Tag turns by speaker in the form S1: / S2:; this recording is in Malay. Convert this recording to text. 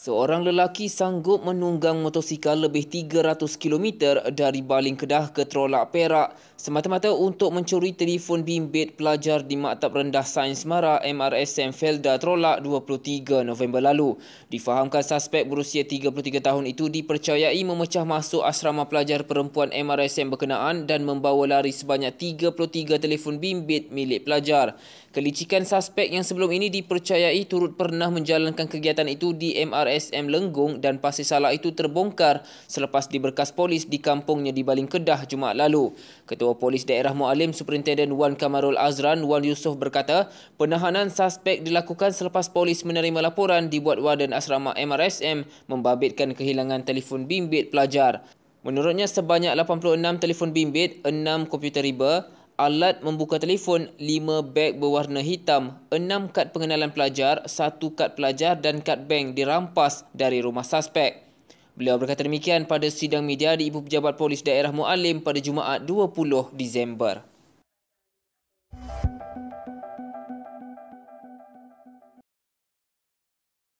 S1: Seorang lelaki sanggup menunggang motosikal lebih 300 km dari Baling Kedah ke Trolak Perak semata-mata untuk mencuri telefon bimbit pelajar di Maktab Rendah Sains Mara MRSM Felda Trolak 23 November lalu. Difahamkan suspek berusia 33 tahun itu dipercayai memecah masuk asrama pelajar perempuan MRSM berkenaan dan membawa lari sebanyak 33 telefon bimbit milik pelajar. Kelicikan suspek yang sebelum ini dipercayai turut pernah menjalankan kegiatan itu di MRSM Lenggong dan pasir salah itu terbongkar selepas diberkas polis di kampungnya di Baling Kedah Jumaat lalu. Ketua Ketua Polis Daerah Mualim Superintenden Wan Kamarul Azran Wan Yusof berkata, penahanan suspek dilakukan selepas polis menerima laporan dibuat Warden Asrama MRSM membabitkan kehilangan telefon bimbit pelajar. Menurutnya sebanyak 86 telefon bimbit, 6 komputer riba, alat membuka telefon, 5 beg berwarna hitam, 6 kad pengenalan pelajar, 1 kad pelajar dan kad bank dirampas dari rumah suspek. Beliau berkata demikian pada sidang media di Ibu Pejabat Polis Daerah Mualim pada Jumaat 20 Disember.